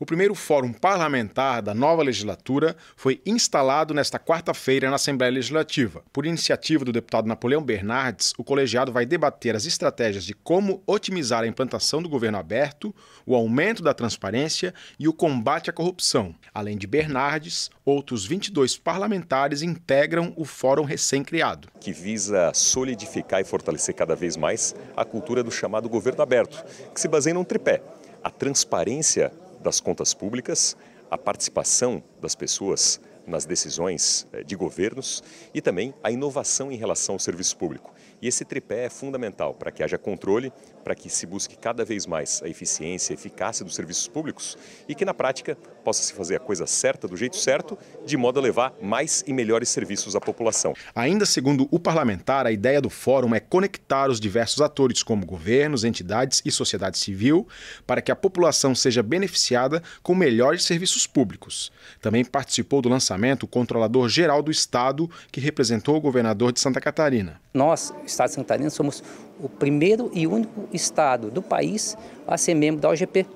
O primeiro fórum parlamentar da nova legislatura foi instalado nesta quarta-feira na Assembleia Legislativa. Por iniciativa do deputado Napoleão Bernardes, o colegiado vai debater as estratégias de como otimizar a implantação do governo aberto, o aumento da transparência e o combate à corrupção. Além de Bernardes, outros 22 parlamentares integram o fórum recém-criado. Que visa solidificar e fortalecer cada vez mais a cultura do chamado governo aberto, que se baseia num tripé. A transparência das contas públicas, a participação das pessoas nas decisões eh, de governos e também a inovação em relação ao serviço público. E esse tripé é fundamental para que haja controle, para que se busque cada vez mais a eficiência, e eficácia dos serviços públicos e que na prática possa se fazer a coisa certa, do jeito certo, de modo a levar mais e melhores serviços à população. Ainda segundo o parlamentar, a ideia do fórum é conectar os diversos atores, como governos, entidades e sociedade civil, para que a população seja beneficiada com melhores serviços públicos. Também participou do lançamento o controlador geral do Estado, que representou o governador de Santa Catarina. Nós, Estado de Catarina, somos o primeiro e único Estado do país a ser membro da OGP,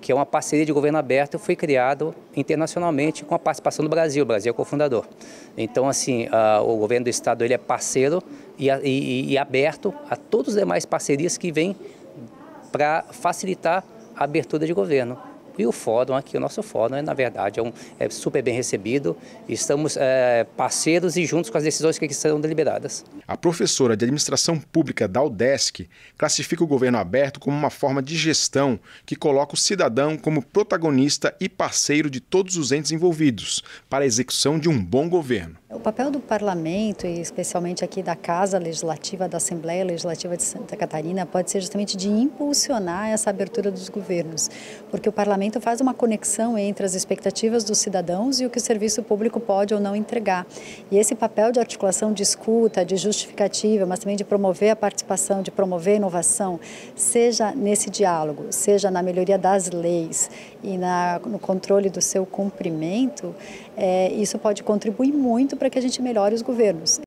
que é uma parceria de governo aberto, foi criado internacionalmente com a participação do Brasil, o Brasil é cofundador. Então, assim, o governo do Estado ele é parceiro e, e, e aberto a todas as demais parcerias que vêm para facilitar a abertura de governo. E o fórum aqui, o nosso fórum, é, na verdade, é, um, é super bem recebido. Estamos é, parceiros e juntos com as decisões que aqui serão deliberadas. A professora de administração pública da UDESC classifica o governo aberto como uma forma de gestão que coloca o cidadão como protagonista e parceiro de todos os entes envolvidos para a execução de um bom governo. É o papel do parlamento, e especialmente aqui da Casa Legislativa, da Assembleia Legislativa de Santa Catarina, pode ser justamente de impulsionar essa abertura dos governos, porque o parlamento faz uma conexão entre as expectativas dos cidadãos e o que o serviço público pode ou não entregar. E esse papel de articulação de escuta, de justificativa, mas também de promover a participação, de promover a inovação, seja nesse diálogo, seja na melhoria das leis e na, no controle do seu cumprimento, é, isso pode contribuir muito para que a gente melhore os governos.